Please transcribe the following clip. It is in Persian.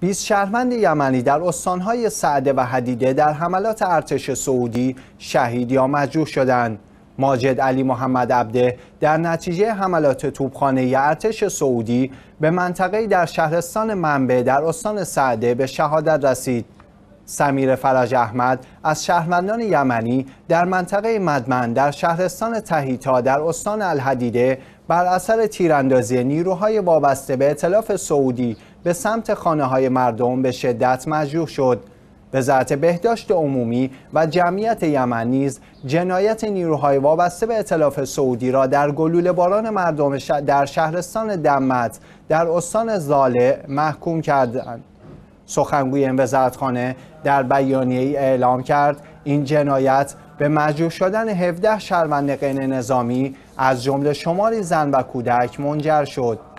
20 شهروند یمنی در استانهای سعده و حدیده در حملات ارتش سعودی شهید یا مجروح شدند. ماجد علی محمد عبده در نتیجه حملات توپخانه ارتش سعودی به منطقه در شهرستان منبه در استان سعده به شهادت رسید. سمیر فرج احمد از شهروندان یمنی در منطقه مدمن در شهرستان تهیتا در استان الحدیده بر اثر تیراندازی نیروهای وابسته به اطلاف سعودی به سمت خانه های مردم به شدت مجروح شد وزارت بهداشت عمومی و جمعیت یمن نیز جنایت نیروهای وابسته به اطلاف سعودی را در گلوله باران مردم در شهرستان دمت در استان زاله محکوم کردند سخنگوی این وزارتخانه در بیانیه ای اعلام کرد این جنایت به مجروح شدن 17 شهروند غیر نظامی از جمله شماری زن و کودک منجر شد